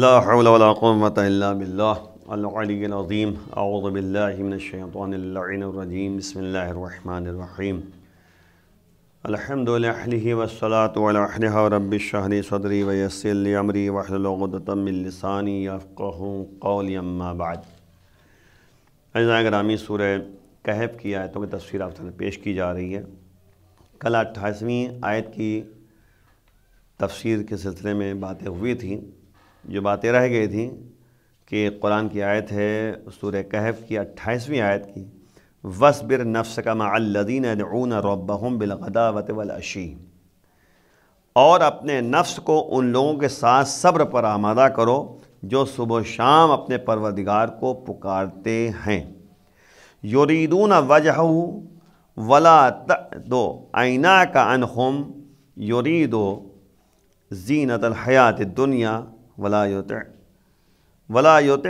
लाउमतम अज़बिल्लिनशैतरजीम बसमीम अलहमदिल्ली वसलात रबी सदरी वयसली अमरी वहलतमिलसानी क़ौलबाद अजा ग्रामी सूर कहब की आयतों की तस्वीर आप पेश की जा रही है कल अट्ठाईसवीं आयत की तफसीर के सिलसिले में बातें हुई थी जो बातें रह गई थी कि कुरान की आयत है सूर कहफ की अट्ठाईसवीं आयत की वसबिर नफ्स का मदीन ऊन रबहम बिलगदावत वशी और अपने नफ्स को उन लोगों के साथ सब्र पर आमादा करो जो सुबह शाम अपने परवदिगार को पुकारते हैं योरीदून वजह वला दो आइना का अनहम योरीदो जीनत हयात दुनिया वला योत वला योत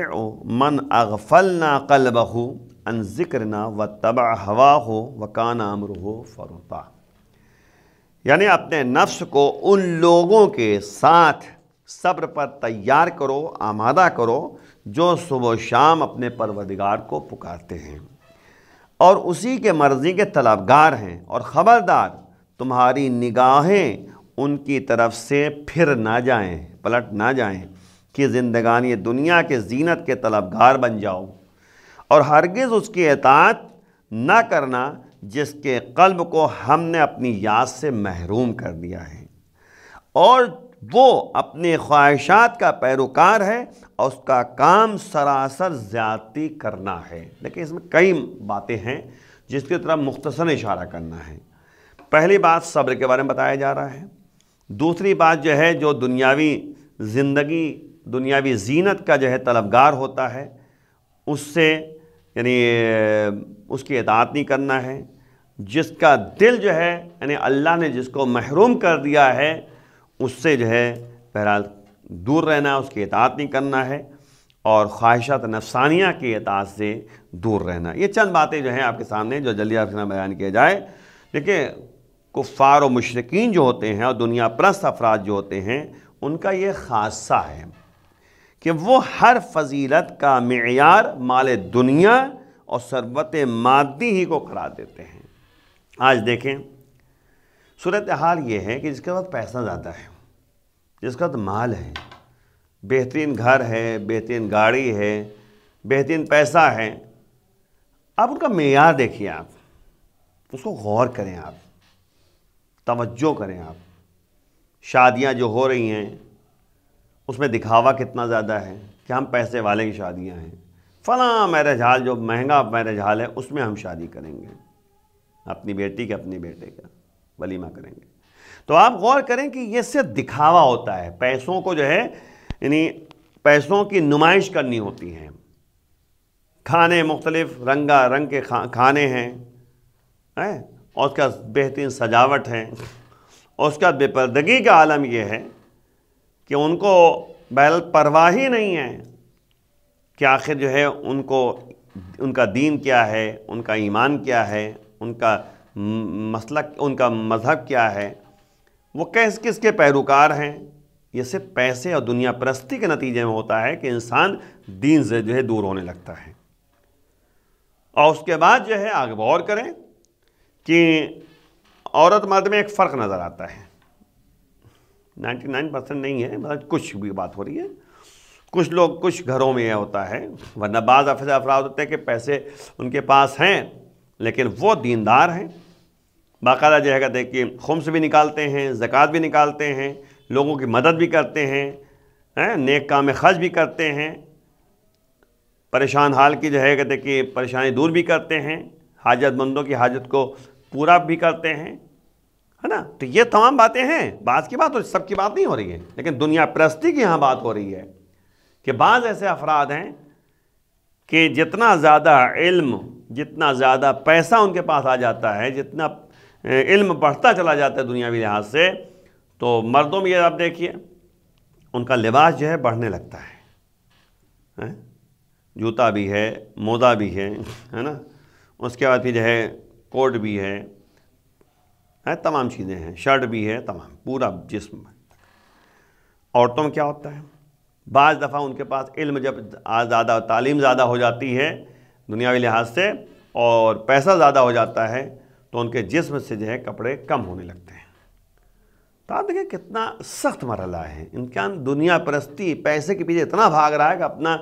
मन अगफल ना कल बहू अन ज़िक्र ना व तबा हवा हो व कान अमर हो फरोता यानी अपने नफ्स को उन लोगों के साथ सब्र पर तैयार करो आमादा करो जो सुबह शाम अपने परवदिगार को पुकारते हैं और उसी के मर्ज़ी के तलबगार हैं और ख़बरदार तुम्हारी निगाहें उनकी तरफ से फिर ना जाएं पलट ना जाएं कि ज़िंदगानी दुनिया के जीनत के तलबगार बन जाओ और हरगिज़ उसकी एतात ना करना जिसके कल्ब को हमने अपनी याद से महरूम कर दिया है और वो अपने ख्वाहिशात का पैरोकार है और उसका काम सरासर ज़्यादती करना है लेकिन इसमें कई बातें हैं जिसकी तरफ मुख्तसर इशारा करना है पहली बात सब्र के बारे में बताया जा रहा है दूसरी बात जो है जो दुनियावी ज़िंदगी दुनियावी जीनत का जो है तलबगार होता है उससे यानी उसकी इतात नहीं करना है जिसका दिल जो है यानी अल्लाह ने जिसको महरूम कर दिया है उससे जो है बहरहाल दूर रहना उसकी इतात नहीं करना है और ख्वाहिशात नफसानिया की इतात से दूर रहना ये चंद बातें जो हैं आपके सामने जो जल्दी आपके सामने बयान किया जाए देखिए कुफ़ार और मशरकिन जो होते हैं और दुनिया प्रस्त अफराद जो होते हैं उनका ये खासा है कि वो हर फजीलत का मैार माल दुनिया और शरबत मादी ही को करार देते हैं आज देखें सूरत हाल ये है कि जिसके पास पैसा ज़्यादा है जिसके बाद माल है बेहतरीन घर है बेहतरीन गाड़ी है बेहतरीन पैसा है अब उनका मैार देखिए आप उसको गौर करें आप तवज्जो करें आप शादियां जो हो रही हैं उसमें दिखावा कितना ज़्यादा है कि हम पैसे वाले की शादियां हैं फ़ला मैरिज हाल जो महंगा मैरिज हाल है उसमें हम शादी करेंगे अपनी बेटी के अपने बेटे का वलीमा करेंगे तो आप गौर करें कि ये सिर्फ दिखावा होता है पैसों को जो है यानी पैसों की नुमाइश करनी होती है खाने मुख्तलिफ रंगा रंग के खा, खाने हैं है? और उसका बेहतरीन सजावट है और उसका बेपर्दगी का आलम यह है कि उनको बहल परवाह ही नहीं है कि आखिर जो है उनको उनका दीन क्या है उनका ईमान क्या है उनका मसलक उनका मज़हब क्या है वो कैस किस के पैरोकार हैं ये सिर्फ पैसे और दुनिया परस्ती के नतीजे में होता है कि इंसान दीन से जो है दूर होने लगता है और उसके बाद जो है आगे गौर करें कि औरत मर्द में एक फ़र्क नज़र आता है 99 परसेंट नहीं है मतलब कुछ भी बात हो रही है कुछ लोग कुछ घरों में यह होता है वरना बाज़ अफज अफराद होते हैं कि पैसे उनके पास हैं लेकिन वो दीनदार हैं बाकायदा जो है देखिए खुम्स भी निकालते हैं ज़क़़त भी निकालते हैं लोगों की मदद भी करते हैं है? नेक काम खर्च भी करते हैं परेशान हाल की जो है कहते कि परेशानी दूर भी करते हैं हाजतमंदों की हाजत को पूरा भी करते हैं है ना तो ये तमाम बातें हैं बाज की बात हो सबकी बात नहीं हो रही है लेकिन दुनिया प्रस्ती की यहाँ बात हो रही है कि बाज़ ऐसे अफराद हैं कि जितना ज़्यादा इल्म जितना ज़्यादा पैसा उनके पास आ जाता है जितना इल्म बढ़ता चला जाता है दुनियावी लिहाज से तो मर्दों में ये आप देखिए उनका लिबास जो है बढ़ने लगता है, है? जूता भी है मोदा भी है है ना उसके बाद फिर जो है कोट भी है है तमाम चीज़ें हैं शर्ट भी है तमाम पूरा जिस्म औरतों में क्या होता है बाज़ दफ़ा उनके पास इल्म जब ज़्यादा तालीम ज़्यादा हो जाती है दुनियावी लिहाज से और पैसा ज़्यादा हो जाता है तो उनके जिस्म से जो है कपड़े कम होने लगते हैं तो आप देखिए कितना सख्त मरला है इनका दुनिया परस्ती पैसे के पीछे इतना भाग रहा है कि अपना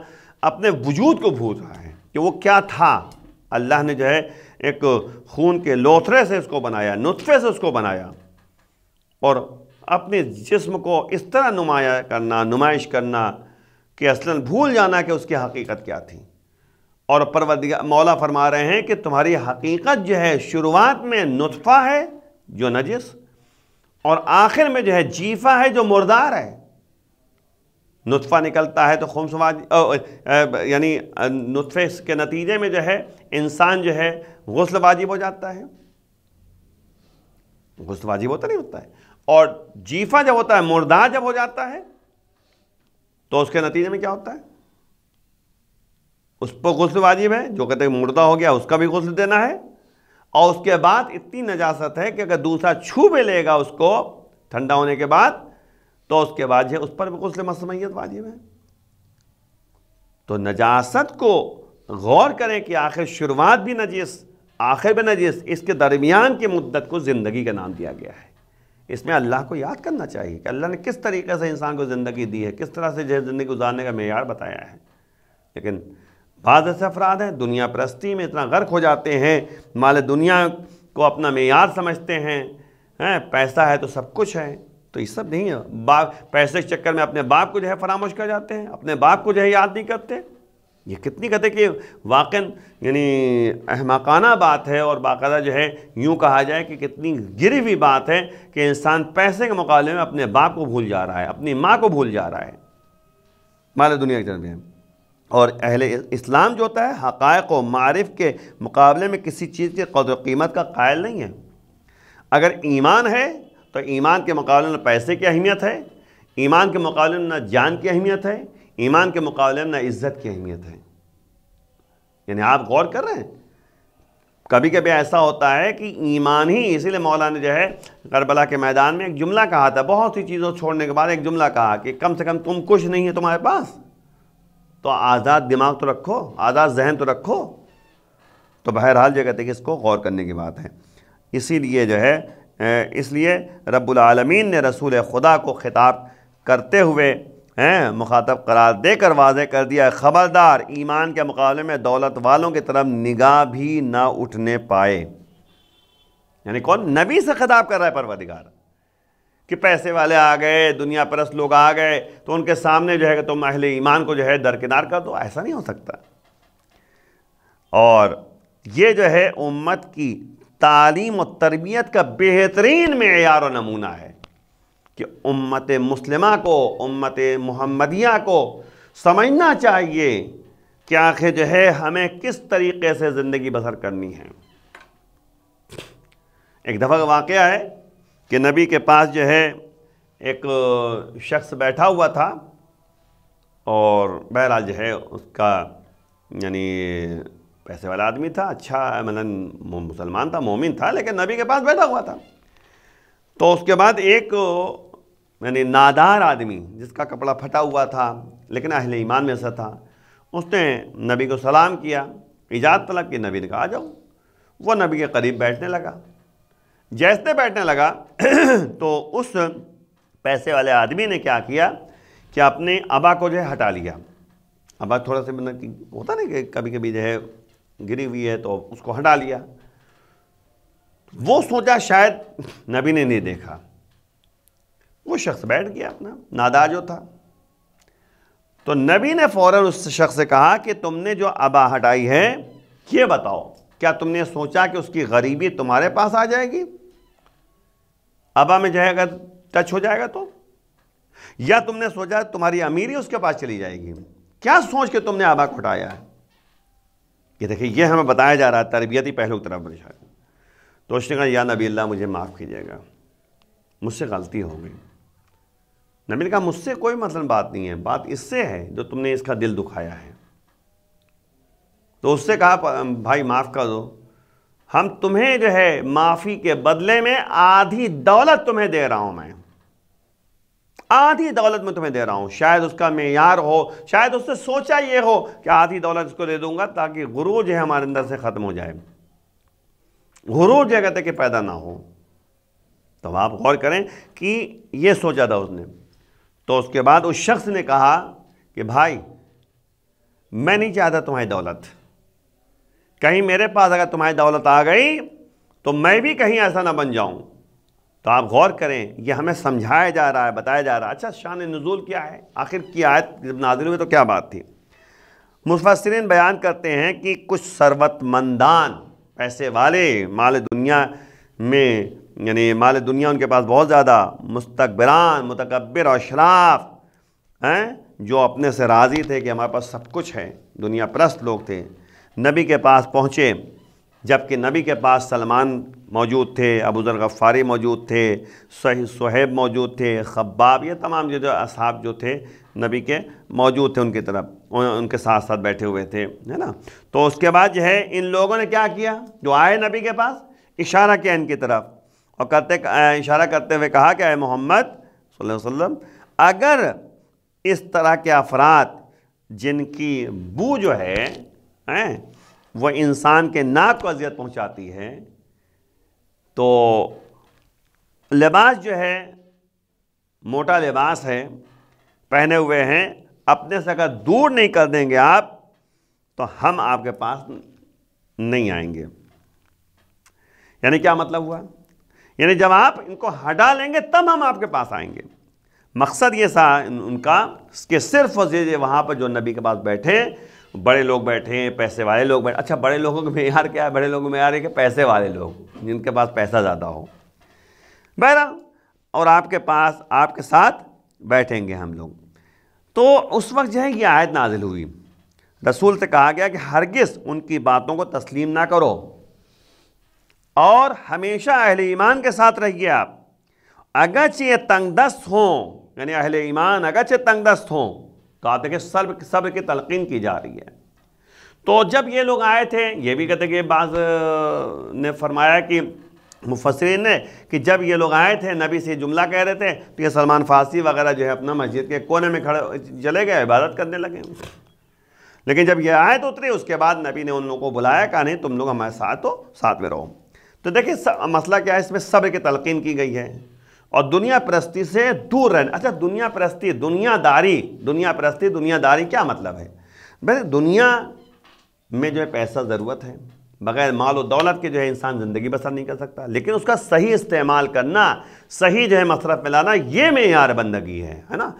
अपने वजूद को भूल रहा है कि वो क्या था अल्लाह ने जो है एक खून के लोथरे से उसको बनाया नुतफ़े से उसको बनाया और अपने जिस्म को इस तरह नुमाया करना नुमाइश करना कि असलन भूल जाना कि उसकी हकीकत क्या थी और परवद मौला फरमा रहे हैं कि तुम्हारी हकीकत जो है शुरुआत में नुतफ़ा है जो नजिस और आखिर में जो है जीफा है जो मुर्दार है नुतफ़ा निकलता है तो खुमसवाज यानी नुतफ़े के नतीजे में जो है इंसान जो है गसल वाजिब हो जाता है गसल वाजिब होता नहीं होता है और जीफा जब होता है मुर्दा जब हो जाता है तो उसके नतीजे में क्या होता है उस पर गसल वाजिब है जो कहते हैं मुर्दा हो गया उसका भी गसल देना है और उसके बाद इतनी नजासत है कि अगर दूसरा छू भी लेगा उसको ठंडा होने के बाद तो उसके बाद है उस पर गसल मसमैत वाजिब है तो नजास्त को गौर करें कि आखिर शुरुआत भी नजीस आखिर भी नजीस इसके दरमियान की मुद्दत को ज़िंदगी का नाम दिया गया है इसमें अल्लाह को याद करना चाहिए कि अल्लाह ने किस तरीके से इंसान को ज़िंदगी दी है किस तरह से जो ज़िंदगी गुजारने का मैार बताया है लेकिन बाद ऐसे अफराद हैं दुनिया परस्ती में इतना गर्क हो जाते हैं माल दुनिया को अपना मैार समझते हैं हैं पैसा है तो सब कुछ है तो ये सब नहीं है बाप पैसे के चक्कर में अपने बाप को जो है फरामोश कर जाते हैं अपने बाप को जो है याद नहीं करते ये कितनी कहते कि वाकन यानी अहमकाना बात है और बाकायदा जो है यूँ कहा जाए कि कितनी गिरी हुई बात है कि इंसान पैसे के मुकाबले में अपने बाप को भूल जा रहा है अपनी माँ को भूल जा रहा है माल दुनिया के तरफ और अहल इस्लाम जो होता है हकायक व मारफ़ के मुकाबले में किसी चीज़ की कदर कीमत का कायल नहीं है अगर ईमान है तो ईमान के मुकाबले में पैसे की अहमियत है ईमान के मुकाबले में ना जान की अहमियत है ईमान के मुकाबले में ना इज़्ज़त की अहमियत है यानी आप गौर कर रहे हैं कभी कभी ऐसा होता है कि ईमान ही इसीलिए मौला ने जो है करबला के मैदान में एक जुमला कहा था बहुत सी चीज़ों छोड़ने के बाद एक जुमला कहा कि कम से कम तुम कुछ नहीं है तुम्हारे पास तो आज़ाद दिमाग तो रखो आज़ाद जहन तो रखो तो बहरहाल जो कहते हैं कि इसको गौर करने की बात है इसीलिए जो है इसलिए रब्लमीन ने रसूल खुदा को ख़िताब करते हुए हैं मुखातब करार देकर वाजे कर दिया ख़बरदार ईमान के मुकाबले में दौलत वालों की तरफ निगाह भी ना उठने पाए यानी कौन नबी से ख़िताब कर रहा है परवदिगार कि पैसे वाले आ गए दुनिया परस्त लोग आ गए तो उनके सामने जो है कि तुम अहले ईमान को जो है दरकिनार कर दो ऐसा नहीं हो सकता और ये जो है उम्मत की तालीम और तरबियत का बेहतरीन मैार और नमूना है कि उम्मत मुस्लिम को उम्मत मुहम्मदिया को समझना चाहिए कि आखिर जो है हमें किस तरीके से ज़िंदगी बसर करनी है एक दफ़ा का वाक़ है कि नबी के पास जो है एक शख्स बैठा हुआ था और बहरहाल जो है उसका यानी पैसे वाला आदमी था अच्छा मतलब मुसलमान था मोमिन था लेकिन नबी के पास बैठा हुआ था तो उसके बाद एक यानी नादार आदमी जिसका कपड़ा फटा हुआ था लेकिन अहिल ईमान में से था उसने नबी को सलाम किया इजाद तलब की नबी ने कहा जाओ वह नबी के करीब बैठने लगा जैसे बैठने लगा तो उस पैसे वाले आदमी ने क्या किया कि अपने अबा को जो है हटा लिया अबा थोड़ा सा मतलब होता नहीं कि कभी कभी जो है गिरी हुई है तो उसको हटा लिया वो सोचा शायद नबी ने नहीं देखा वो शख्स बैठ गया अपना नादा जो था तो नबी ने फौरन उस शख्स से कहा कि तुमने जो आबा हटाई है ये बताओ क्या तुमने सोचा कि उसकी गरीबी तुम्हारे पास आ जाएगी आबा में जाएगा टच हो जाएगा तो या तुमने सोचा तुम्हारी अमीरी उसके पास चली जाएगी क्या सोच के तुमने आबा को हटाया है ये देखिए ये हमें बताया जा रहा है तरबियती पहलू की तरफ परेशान तो उसने कहा या नबी अल्लाह मुझे माफ़ कीजिएगा मुझसे गलती हो गई नबी ने कहा मुझसे कोई मतलब बात नहीं है बात इससे है जो तुमने इसका दिल दुखाया है तो उससे कहा भाई माफ़ कर दो हम तुम्हें जो है माफ़ी के बदले में आधी दौलत तुम्हें दे रहा हूँ मैं आधी दौलत में तुम्हें दे रहा हूँ शायद उसका मैार हो शायद उसने सोचा ये हो कि आधी दौलत इसको दे दूंगा ताकि गुरू जो है हमारे अंदर से ख़त्म हो जाए गुरू जो कहते कि पैदा ना हो तो आप गौर करें कि ये सोचा था उसने तो उसके बाद उस शख्स ने कहा कि भाई मैं नहीं चाहता तुम्हारी दौलत कहीं मेरे पास अगर तुम्हारी दौलत आ गई तो मैं भी कहीं ऐसा ना बन जाऊं तो आप गौर करें ये हमें समझाया जा रहा है बताया जा रहा है अच्छा शान नज़ुल क्या है आखिर की आयत जब नाजिल हुई तो क्या बात थी मुफसरन बयान करते हैं कि कुछ सरवतमंदान पैसे वाले माल दुनिया में यानी माल दुनिया उनके पास बहुत ज़्यादा मुस्तबरान मतकबर और शराफ हैं जो अपने से राज़ी थे कि हमारे पास सब कुछ है दुनिया प्रस्त लोग थे नबी के पास पहुँचे जबकि नबी के पास सलमान मौजूद थे अबू ज़र गफ़ारी मौजूद थे सुहैब मौजूद थे खब्बाब ये तमाम जो जो असहाब जो थे नबी के मौजूद थे उनकी तरफ उनके साथ साथ बैठे हुए थे है ना तो उसके बाद जो है इन लोगों ने क्या किया जो आए नबी के पास इशारा किया इनकी तरफ और करते इशारा करते हुए कहा कि मोहम्मद वसम अगर इस तरह के अफराद जिनकी बू जो है हैं वह इंसान के नाक को अजियत पहुंचाती है तो लिबास जो है मोटा लिबास है पहने हुए हैं अपने से अगर दूर नहीं कर देंगे आप तो हम आपके पास नहीं आएंगे यानी क्या मतलब हुआ यानी जब आप इनको हटा लेंगे तब हम आपके पास आएंगे मकसद ये था उनका कि सिर्फ वहाँ पर जो नबी के पास बैठे बड़े लोग बैठे हैं पैसे वाले लोग बैठे अच्छा बड़े लोगों के मैार क्या है बड़े लोगों में यार है कि पैसे वाले लोग जिनके पास पैसा ज़्यादा हो बहर और आपके पास आपके साथ बैठेंगे हम लोग तो उस वक्त जो है ये आयत नाजिल हुई रसूल से कहा गया कि हरगिस उनकी बातों को तस्लीम ना करो और हमेशा अहिल ईमान के साथ रहिए आप अगरचे तंगदस्त हों यानी अहिल ईमान अगरचे तंगदस्त हों तो था कि सब सब की तलकिन की जा रही है तो जब ये लोग आए थे ये भी कहते कि बाज ने फरमाया कि मुफसरीन ने कि जब ये लोग आए थे नबी से जुमला कह रहे थे तो ये सलमान फारसी वगैरह जो है अपना मस्जिद के कोने में खड़े चले गए इबादत करने लगे लेकिन जब ये आए तो उतरे उसके बाद नबी ने उन लोगों को बुलाया कहा नहीं तुम लोग हमारे साथ हो साथ में रहो तो देखिए मसला क्या है इसमें सब्र की तलकिन की गई है और दुनिया परस्ती से दूर रहना अच्छा दुनिया परस्ती दुनियादारी दुनिया परस्ती दुनियादारी क्या मतलब है भाई दुनिया में जो है पैसा ज़रूरत है बगैर माल और दौलत के जो है इंसान ज़िंदगी बसर नहीं कर सकता लेकिन उसका सही इस्तेमाल करना सही जो है मसरफ में लाना ये मेयार बंदगी है है ना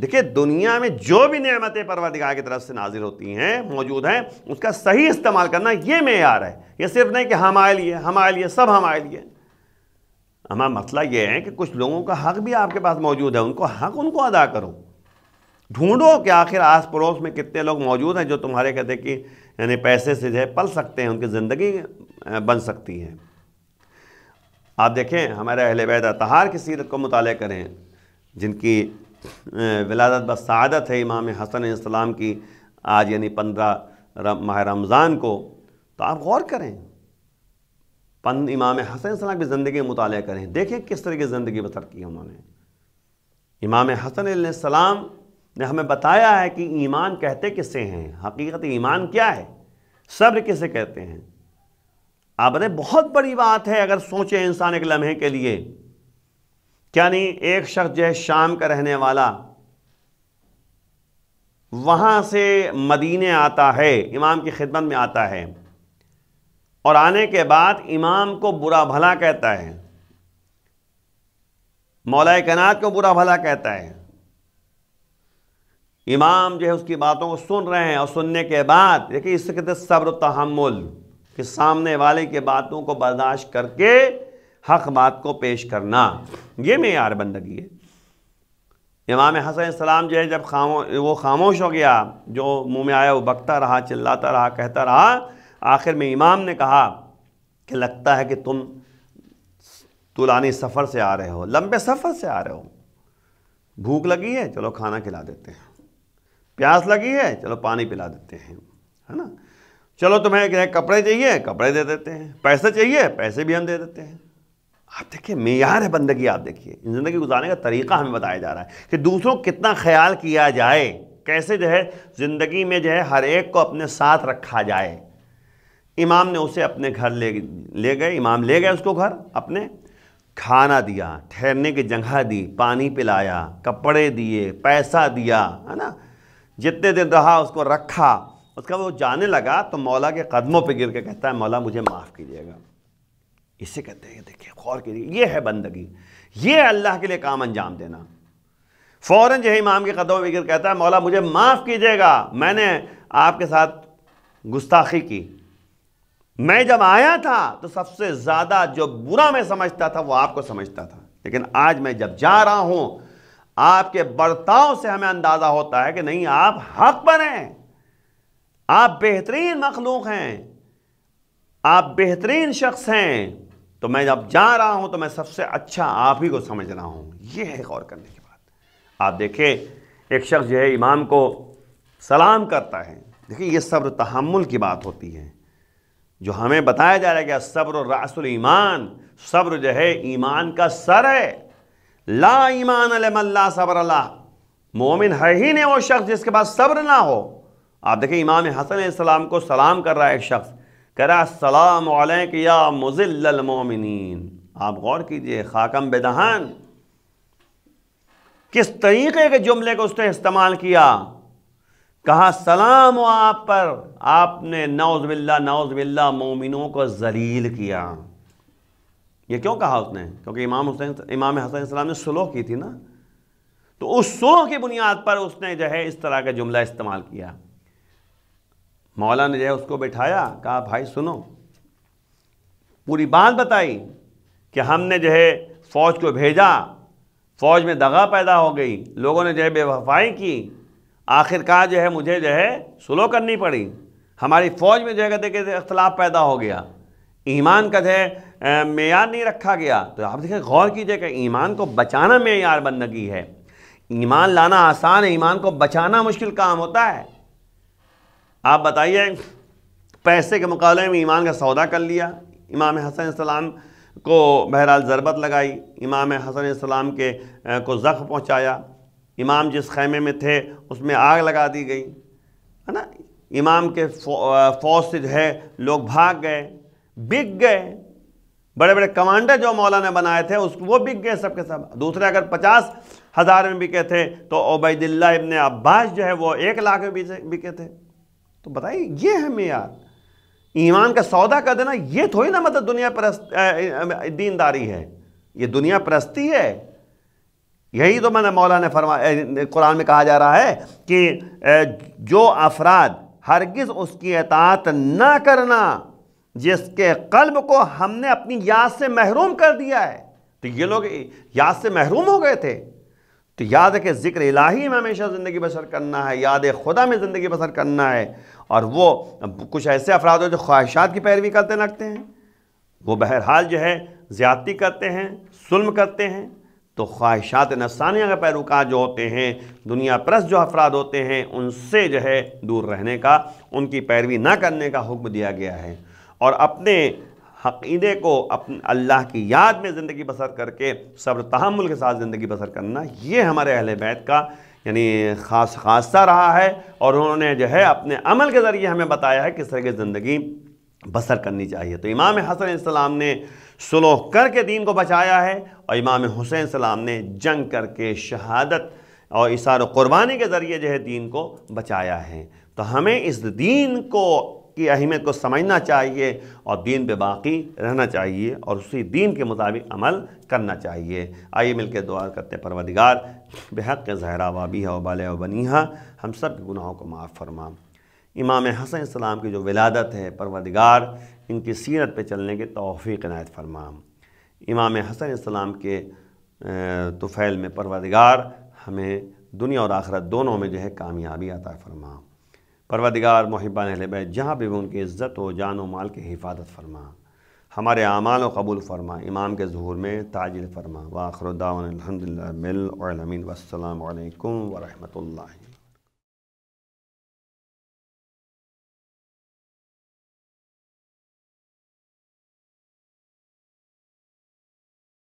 देखिए दुनिया में जो भी नियमतें परवरदिगार की तरफ से नाजिल होती हैं मौजूद हैं उसका सही इस्तेमाल करना ये मैार है ये सिर्फ नहीं कि हमारे लिए हमारे लिए सब हमारे लिए हमारा मसला ये है कि कुछ लोगों का हक़ भी आपके पास मौजूद है उनको हक़ उनको अदा करो ढूंढो कि आखिर आस पड़ोस में कितने लोग मौजूद हैं जो तुम्हारे कहते कि यानी पैसे से जो है पल सकते हैं उनकी ज़िंदगी बन सकती है आप देखें हमारे अहल वैद तहार की सीरत को मुताल करें जिनकी विलादत बसादत है इमाम हसन इस्लाम की आज यानी पंद्रह माह रमज़ान को तो आप गौर करें पन इमाम हसन सलाम की ज़िंदगी मुताल करें देखें किस तरह की ज़िंदगी बसर की उन्होंने इमाम हसन सलाम ने हमें बताया है कि ईमान कहते किसे हैं हकीकत ईमान क्या है सब्र किसे कहते हैं आप बने बहुत बड़ी बात है अगर सोचें इंसान एक लम्हे के लिए क्या नहीं एक शख्स जो है शाम का रहने वाला वहाँ से मदीने आता है इमाम की खिदमत में आता है और आने के बाद इमाम को बुरा भला कहता है मौलाए कनात को बुरा भला कहता है इमाम जो है उसकी बातों को सुन रहे हैं और सुनने के बाद देखिए इससे कहते सब्र तहमुल कि सामने वाले की बातों को बर्दाश्त करके हक बात को पेश करना ये मैार बंदगी है इमाम हसन सलाम जो है जब खामो वो खामोश हो गया जो मुँह में आया वो बकता रहा चिल्लाता रहा कहता रहा आखिर में इमाम ने कहा कि लगता है कि तुम तुलानी सफ़र से आ रहे हो लंबे सफ़र से आ रहे हो भूख लगी है चलो खाना खिला देते हैं प्यास लगी है चलो पानी पिला देते हैं है ना चलो तुम्हें क्या कपड़े चाहिए कपड़े दे देते हैं पैसे चाहिए पैसे भी हम दे देते हैं आप देखिए मैार है बंदगी आप देखिए ज़िंदगी गुजारने का तरीका हमें बताया जा रहा है कि दूसरों कितना ख्याल किया जाए कैसे जो है ज़िंदगी में जो है हर एक को अपने साथ रखा जाए इमाम ने उसे अपने घर ले ले गए इमाम ले गए उसको घर अपने खाना दिया ठहरने की जगह दी पानी पिलाया कपड़े दिए पैसा दिया है ना जितने दिन रहा उसको रखा उसका वो जाने लगा तो मौला के कदमों पे गिर के कहता है मौला मुझे माफ़ कीजिएगा इसे कहते हैं देखिए गौर कीजिए ये है बंदगी ये अल्लाह के लिए काम अंजाम देना फ़ौर जो है इमाम के कदमों पर गिर कहता है मौला मुझे माफ़ कीजिएगा मैंने आपके साथ गुस्ताखी की मैं जब आया था तो सबसे ज़्यादा जो बुरा मैं समझता था वो आपको समझता था लेकिन आज मैं जब जा रहा हूँ आपके बर्ताव से हमें अंदाज़ा होता है कि नहीं आप हक पर हैं आप बेहतरीन मखलूक हैं आप बेहतरीन शख्स हैं तो मैं जब जा रहा हूँ तो मैं सबसे अच्छा आप ही को समझ रहा हूँ यह है गौर करने की बात आप देखिए एक शख्स जो है इमाम को सलाम करता है देखिए ये सब्र तहमुल की बात होती है जो हमें बताया जा रहा है कि सब्र रासुल ईमान सब्र जो है ईमान का सर है ला ईमान अलमल्ला सब्र अल्लाह मोमिन है ही नहीं वो शख्स जिसके पास सब्र ना हो आप देखें इमाम हसन सलाम को सलाम कर रहा है एक शख्स कह रहा सलाम या मोमिन आप गौर कीजिए खाकम बेदहान किस तरीके के जुमले को उसने इस्तेमाल किया कहा सलाम आप पर आपने नौजबिल्ला नाउज़बिल्ला मोमिनों को जलील किया ये क्यों कहा उसने क्योंकि इमाम हुसैन इमाम हसन सलाम ने सुलह की थी ना तो उस सुलह की बुनियाद पर उसने जो है इस तरह का जुमला इस्तेमाल किया मौला ने जो है उसको बैठाया कहा भाई सुनो पूरी बात बताई कि हमने जो है फ़ौज को भेजा फ़ौज में दगा पैदा हो गई लोगों ने जो है बेवफाई की आखिरकार जो है मुझे जो है सुलो करनी पड़ी हमारी फ़ौज में जो है कहते कि अख्तलाफ पैदा हो गया ईमान का जो है मैार नहीं रखा गया तो आप देखिए गौर कीजिए कि ईमान को बचाना मैार बंदगी है ईमान लाना आसान है ईमान को बचाना मुश्किल काम होता है आप बताइए पैसे के मुकाबले में ईमान का सौदा कर लिया इमाम हसन इस्लाम को बहरहाल ज़रबत लगाई इमाम हसन इस्लाम के को ज़ख्म पहुँचाया इमाम जिस खैमे में थे उसमें आग लगा दी गई है ना इमाम के फौज से जो है लोग भाग गए बिक गए बड़े बड़े कमांडर जो मौला ने बनाए थे उसको वो बिक गए सबके सब दूसरे अगर पचास हज़ार में बिके थे तो ओबैदिल्ला इबन अब्बास जो है वो एक लाख में बिके थे तो बताइए ये है मैार ईमान का सौदा कर देना ये थोड़ी ना मतलब दुनिया परस्त दीनदारी है ये दुनिया परस्ती है यही तो मैंने मौला ने फरमा कुरान में कहा जा रहा है कि जो अफराद हरगिज़ उसकी एतात ना करना जिसके कल्ब को हमने अपनी याद से महरूम कर दिया है तो ये लोग याद से महरूम हो गए थे तो याद के ज़िक्र इलाही में हमेशा ज़िंदगी बसर करना है याद खुदा में ज़िंदगी बसर करना है और वो कुछ ऐसे अफराद हैं जो ख्वाहिशात की पैरवी करते लगते हैं वो बहरहाल जो है ज़्यादती करते हैं जुल्म करते हैं तो ख्वाहिशात नसानिया के पैरोकार जो होते हैं दुनिया प्रस जो अफराद होते हैं उनसे जो है दूर रहने का उनकी पैरवी ना करने का हुक्म दिया गया है और अपने हकीदे को अपने अल्लाह की याद में ज़िंदगी बसर करके सब्र तहमुल के साथ ज़िंदगी बसर करना ये हमारे अहल बैत का यानी ख़ास खासा रहा है और उन्होंने जो है अपने अमल के ज़रिए हमें बताया है किस तरह की ज़िंदगी बसर करनी चाहिए तो इमाम हसन इस्लाम ने सलोह करके दीन को बचाया है और इमाम हुसैन सलाम ने जंग करके शहादत और इशार क़ुरबानी के ज़रिए जो है दीन को बचाया है तो हमें इस दीन को की अहमियत को समझना चाहिए और दीन पे बाकी रहना चाहिए और उसी दीन के मुताबिक अमल करना चाहिए आइए मिलकर दुआ करते हैं परवदिगार बेहक के जहरा वाबी है वबाल बनी हम सब गुनाहों को माफ़ फरमा इमाम हसन इस्लाम की जो विलादत है परवदगार इनकी सीरत पे चलने के तोफ़ी नायत फरमाम इमाम हसन इस्लाम के तुफ़ैल में परवदगार हमें दुनिया और आखरत दोनों में जो है कामयाबी आता फरमा परवदगार महबान अहलब जहाँ भी उनकी इज़्ज़त हो जान व माल की हिफाजत फरमा हमारे अमाल व कबूल फरमा इमाम के जहूर में ताजिल फरमा वाखरदा अलहमदिल्लामिन वसलम वरहमल